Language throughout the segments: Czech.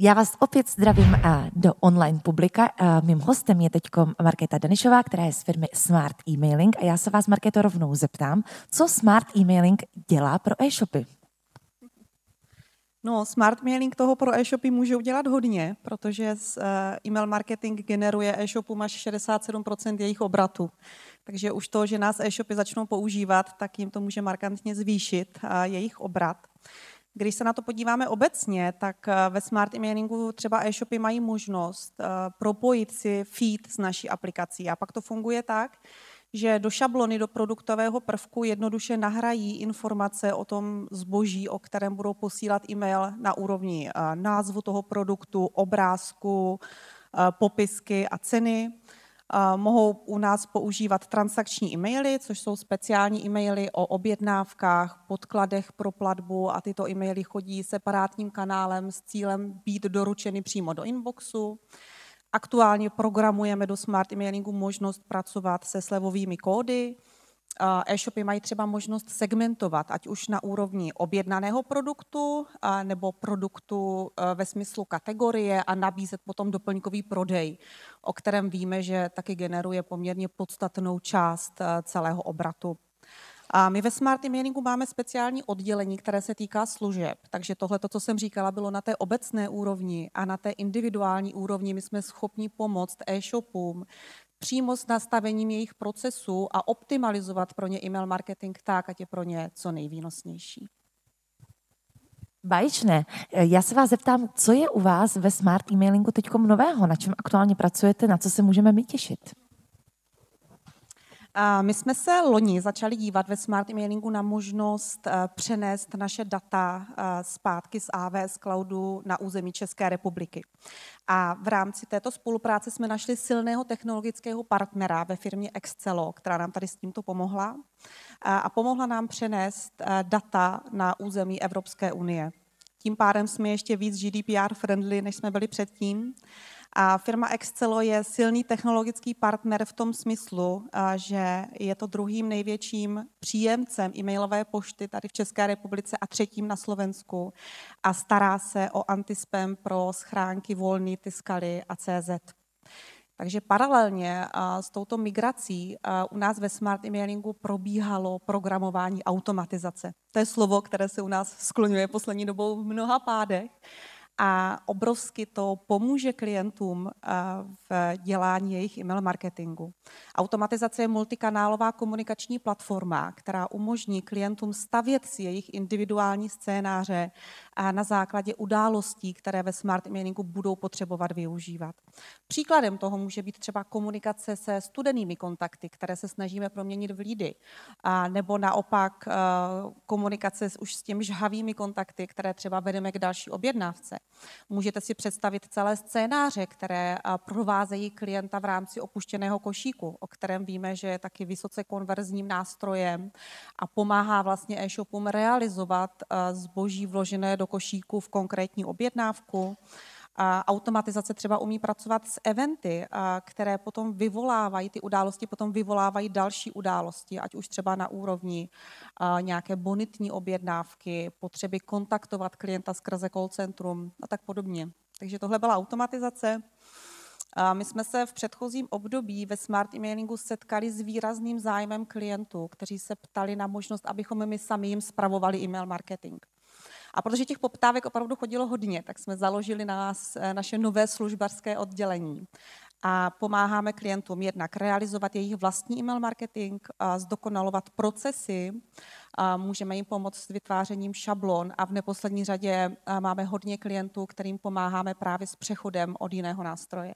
Já vás opět zdravím eh, do online publika. Eh, mým hostem je teď Markéta Danišová, která je z firmy Smart Emailing a já se vás, Markéto, rovnou zeptám, co Smart Emailing dělá pro e-shopy? No, smart mailing toho pro e-shopy může udělat hodně, protože eh, e-mail marketing generuje e-shopům až 67% jejich obratu. Takže už to, že nás e-shopy začnou používat, tak jim to může markantně zvýšit jejich obrat. Když se na to podíváme obecně, tak eh, ve smart emailingu třeba e-shopy mají možnost eh, propojit si feed s naší aplikací a pak to funguje tak, že do šablony, do produktového prvku jednoduše nahrají informace o tom zboží, o kterém budou posílat e-mail na úrovni eh, názvu toho produktu, obrázku, popisky a ceny mohou u nás používat transakční e-maily, což jsou speciální e-maily o objednávkách, podkladech pro platbu a tyto e-maily chodí separátním kanálem s cílem být doručeny přímo do inboxu. Aktuálně programujeme do smart e-mailingu možnost pracovat se slevovými kódy, Eh, e-shopy mají třeba možnost segmentovat, ať už na úrovni objednaného produktu eh, nebo produktu eh, ve smyslu kategorie a nabízet potom doplňkový prodej, o kterém víme, že taky generuje poměrně podstatnou část celého obratu a my ve Smart Meaningu máme speciální oddělení, které se týká služeb. Takže tohle, co jsem říkala, bylo na té obecné úrovni a na té individuální úrovni my jsme schopni pomoct e-shopům přímo s nastavením jejich procesů a optimalizovat pro ně email marketing tak, ať je pro ně co nejvýnosnější. Báječné. Já se vás zeptám, co je u vás ve smart emailingu teď nového, na čem aktuálně pracujete, na co se můžeme my těšit? My jsme se loni začali dívat ve Smart Emailingu na možnost eh, přenést naše data eh, zpátky z AWS Cloudu na území České republiky. A v rámci této spolupráce jsme našli silného technologického partnera ve firmě Excelo, která nám tady s tímto pomohla eh, a pomohla nám přenést data na území Evropské unie. Tím pádem jsme ještě víc GDPR friendly, než jsme byli předtím. A firma Excelo je silný technologický partner v tom smyslu, že je to druhým největším příjemcem e-mailové pošty tady v České republice a třetím na Slovensku a stará se o antispam pro schránky volný, Tiskaly a CZ. Takže paralelně s touto migrací u nás ve smart emailingu probíhalo programování automatizace. To je slovo, které se u nás skloňuje poslední dobou v mnoha pádech a obrovsky to pomůže klientům eh, v dělání jejich e-mail marketingu. Automatizace je multikanálová komunikační platforma, která umožní klientům stavět si jejich individuální scénáře eh, na základě událostí, které ve smart emailingu budou potřebovat využívat. Příkladem toho může být třeba komunikace se studenými kontakty, které se snažíme proměnit v lídy, nebo naopak eh, komunikace s už s těmi žhavými kontakty, které třeba vedeme k další objednávce. Můžete si představit celé scénáře, které provázejí klienta v rámci opuštěného košíku, o kterém víme, že je taky vysoce konverzním nástrojem a pomáhá vlastně e-shopům realizovat zboží vložené do košíku v konkrétní objednávku. Automatizace třeba umí pracovat s eventy, které potom vyvolávají, ty události potom vyvolávají další události, ať už třeba na úrovni nějaké bonitní objednávky, potřeby kontaktovat klienta skrze call centrum a tak podobně. Takže tohle byla automatizace. My jsme se v předchozím období ve smart emailingu setkali s výrazným zájmem klientů, kteří se ptali na možnost, abychom my sami jim spravovali email marketing. A protože těch poptávek opravdu chodilo hodně, tak jsme založili na nás eh, naše nové službarské oddělení a pomáháme klientům jednak realizovat jejich vlastní email marketing, a zdokonalovat procesy, a můžeme jim pomoct s vytvářením šablon a v neposlední řadě eh, máme hodně klientů, kterým pomáháme právě s přechodem od jiného nástroje.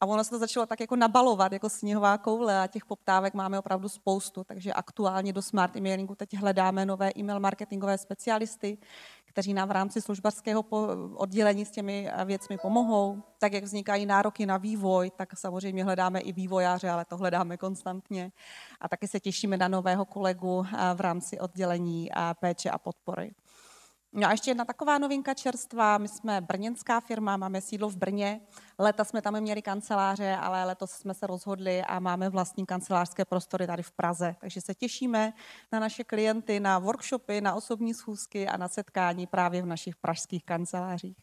A ono se to začalo tak jako nabalovat, jako sněhová koule a těch poptávek máme opravdu spoustu, takže aktuálně do smart emailingu teď hledáme nové email marketingové specialisty, kteří nám v rámci službařského oddělení s těmi eh, věcmi pomohou. Tak jak vznikají nároky na vývoj, tak samozřejmě hledáme i vývojáře, ale to hledáme konstantně. A taky se těšíme na nového kolegu eh, v rámci oddělení eh, péče a podpory. No a ještě jedna taková novinka čerstvá. My jsme brněnská firma, máme sídlo v Brně. Leta jsme tam měli kanceláře, ale letos jsme se rozhodli a máme vlastní kancelářské prostory tady v Praze. Takže se těšíme na naše klienty, na workshopy, na osobní schůzky a na setkání právě v našich pražských kancelářích.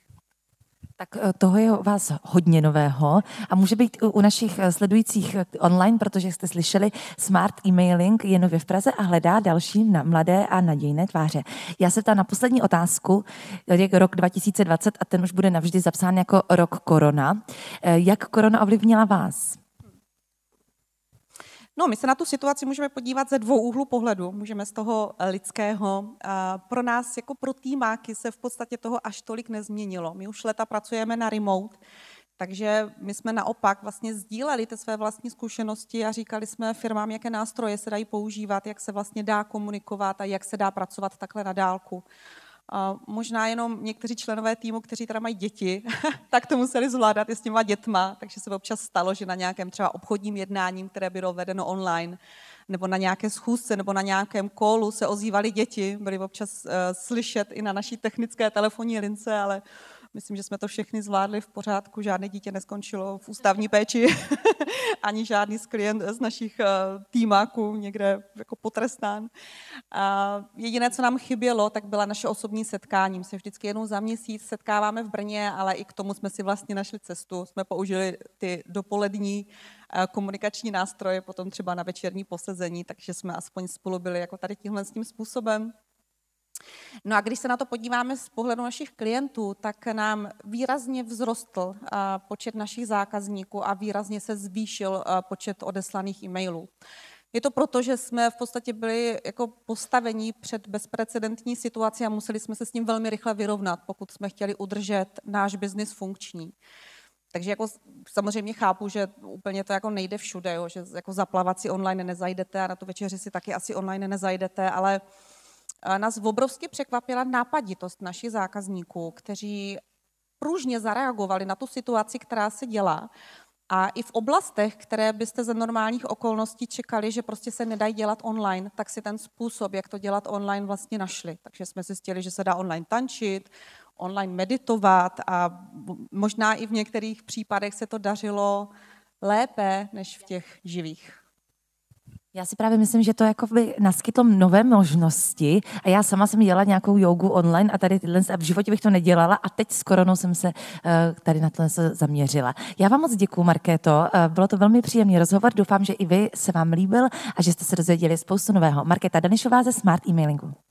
Tak eh, toho je vás hodně nového a může být u našich eh, sledujících eh, online, protože jste slyšeli, smart emailing je nově v Praze a hledá další na mladé a nadějné tváře. Já se ptám na poslední otázku, je rok 2020 a ten už bude navždy zapsán jako rok korona. Jak korona ovlivnila vás? No, my se na tu situaci můžeme podívat ze dvou úhlů pohledu. Můžeme z toho eh, lidského. Pro nás jako pro týmáky se v podstatě toho až tolik nezměnilo. My už leta pracujeme na remote, takže my jsme naopak vlastně sdíleli ty své vlastní zkušenosti a říkali jsme firmám, jaké nástroje se dají používat, jak se vlastně dá komunikovat a jak se dá pracovat takhle na dálku možná jenom někteří členové týmu, kteří teda mají děti, tak to museli zvládat i s těma dětma, takže se občas stalo, že na nějakém třeba obchodním jednáním, které bylo vedeno online, nebo na nějaké schůzce, nebo na nějakém kolu se ozývaly děti, byly občas uh, slyšet i na naší technické telefonní lince, ale uh, Myslím, že jsme to všechny zvládli v pořádku, žádné dítě neskončilo v ústavní péči, ani žádný z klient z našich eh, týmáků někde jako potrestán. A jediné, co nám chybělo, tak byla naše osobní setkání. My se vždycky jednou za měsíc setkáváme v Brně, ale i k tomu jsme si vlastně našli cestu. Jsme použili ty dopolední eh, komunikační nástroje potom třeba na večerní posezení, takže jsme aspoň spolu byli jako tady tímhle s tím způsobem. No a když se na to podíváme z pohledu našich klientů, tak nám výrazně vzrostl eh, počet našich zákazníků a výrazně se zvýšil eh, počet odeslaných e-mailů. Je to proto, že jsme v podstatě byli jako postavení před bezprecedentní situaci a museli jsme se s ním velmi rychle vyrovnat, pokud jsme chtěli udržet náš biznis funkční. Takže jako samozřejmě chápu, že úplně to jako nejde všude, jo, že jako zaplavat si online nezajdete a na tu večeři si taky asi online nezajdete, ale uh, nás obrovsky překvapila nápaditost našich zákazníků, kteří pružně zareagovali na tu situaci, která se dělá. A i v oblastech, které byste za normálních okolností čekali, že prostě se nedají dělat online, tak si ten způsob, jak to dělat online, vlastně našli. Takže jsme zjistili, že se dá online tančit, online meditovat a možná i v některých případech se to dařilo lépe než v těch živých. Já si právě myslím, že to jako by naskytlo nové možnosti a já sama jsem dělala nějakou jogu online a tady tyhle, a v životě bych to nedělala a teď s koronou jsem se eh, tady na tohle zaměřila. Já vám moc děkuji, Markéto, eh, bylo to velmi příjemný rozhovor, doufám, že i vy se vám líbil a že jste se dozvěděli spoustu nového. Markéta Danišová ze Smart Emailingu.